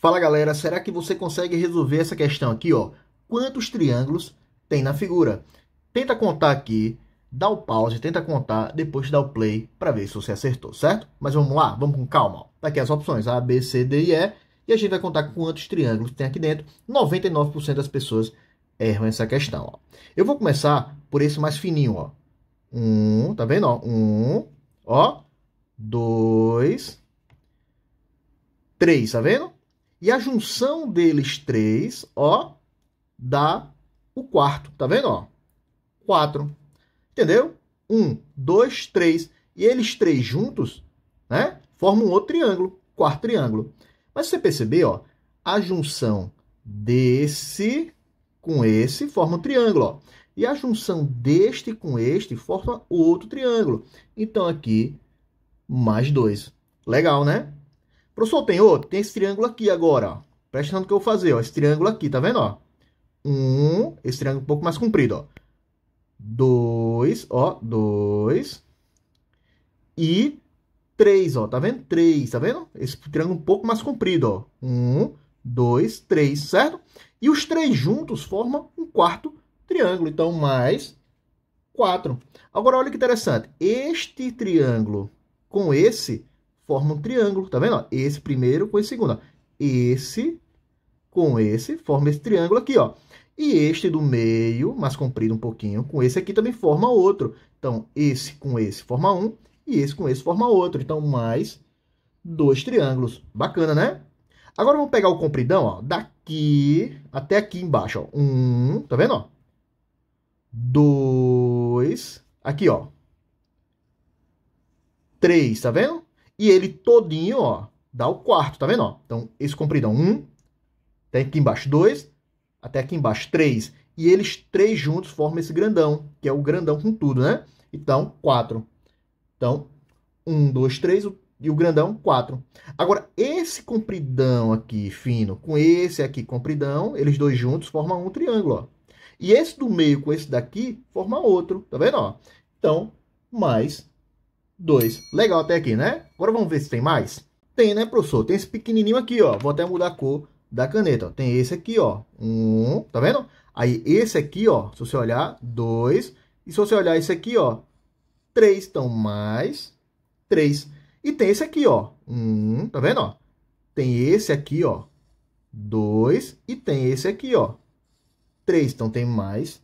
Fala galera, será que você consegue resolver essa questão aqui, ó? Quantos triângulos tem na figura? Tenta contar aqui, dá o pause, tenta contar, depois dá o play para ver se você acertou, certo? Mas vamos lá, vamos com calma. Tá aqui as opções A, B, C, D e E. E a gente vai contar quantos triângulos tem aqui dentro. 99% das pessoas erram essa questão. Ó. Eu vou começar por esse mais fininho, ó. Um, tá vendo? Ó? Um, ó, dois, três, tá vendo? E a junção deles três, ó, dá o quarto. Tá vendo, ó? quatro Entendeu? um dois três E eles três juntos, né? Formam outro triângulo, quarto triângulo. Mas você perceber, ó, a junção desse com esse forma um triângulo, ó. E a junção deste com este forma outro triângulo. Então aqui mais dois. Legal, né? Professor, tem outro? Tem esse triângulo aqui agora, ó. Presta atenção no que eu vou fazer, ó. Esse triângulo aqui, tá vendo, ó? Um, esse triângulo um pouco mais comprido, ó. Dois, ó, dois. E três, ó, tá vendo? Três, tá vendo? Esse triângulo um pouco mais comprido, ó. Um, dois, três, certo? E os três juntos formam um quarto triângulo, então mais quatro. Agora, olha que interessante. Este triângulo com esse forma um triângulo, tá vendo? Esse primeiro com esse segundo, Esse com esse forma esse triângulo aqui, ó. E este do meio, mais comprido um pouquinho, com esse aqui também forma outro. Então, esse com esse forma um e esse com esse forma outro. Então, mais dois triângulos. Bacana, né? Agora, vamos pegar o compridão, ó, daqui até aqui embaixo, ó. Um, tá vendo, ó? Dois, aqui, ó. Três, tá vendo? E ele todinho, ó, dá o quarto, tá vendo? Ó? Então, esse compridão, um, até aqui embaixo, dois, até aqui embaixo, três. E eles três juntos formam esse grandão, que é o grandão com tudo, né? Então, quatro. Então, um, dois, três, e o grandão, quatro. Agora, esse compridão aqui fino com esse aqui compridão, eles dois juntos formam um triângulo, ó. E esse do meio com esse daqui forma outro, tá vendo, ó? Então, mais dois. Legal até aqui, né? Agora vamos ver se tem mais. Tem, né, professor? Tem esse pequenininho aqui, ó. Vou até mudar a cor da caneta. Ó. Tem esse aqui, ó. Um, tá vendo? Aí esse aqui, ó. Se você olhar, dois. E se você olhar esse aqui, ó. Três. Então, mais três. E tem esse aqui, ó. Um, tá vendo? Ó? Tem esse aqui, ó. Dois. E tem esse aqui, ó. Três. Então, tem mais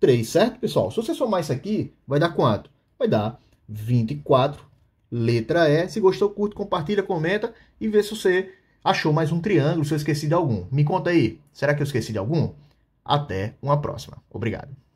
três, certo, pessoal? Se você somar isso aqui, vai dar quanto? Vai dar 24, letra E. Se gostou, curte, compartilha, comenta e vê se você achou mais um triângulo, se eu esqueci de algum. Me conta aí, será que eu esqueci de algum? Até uma próxima. Obrigado.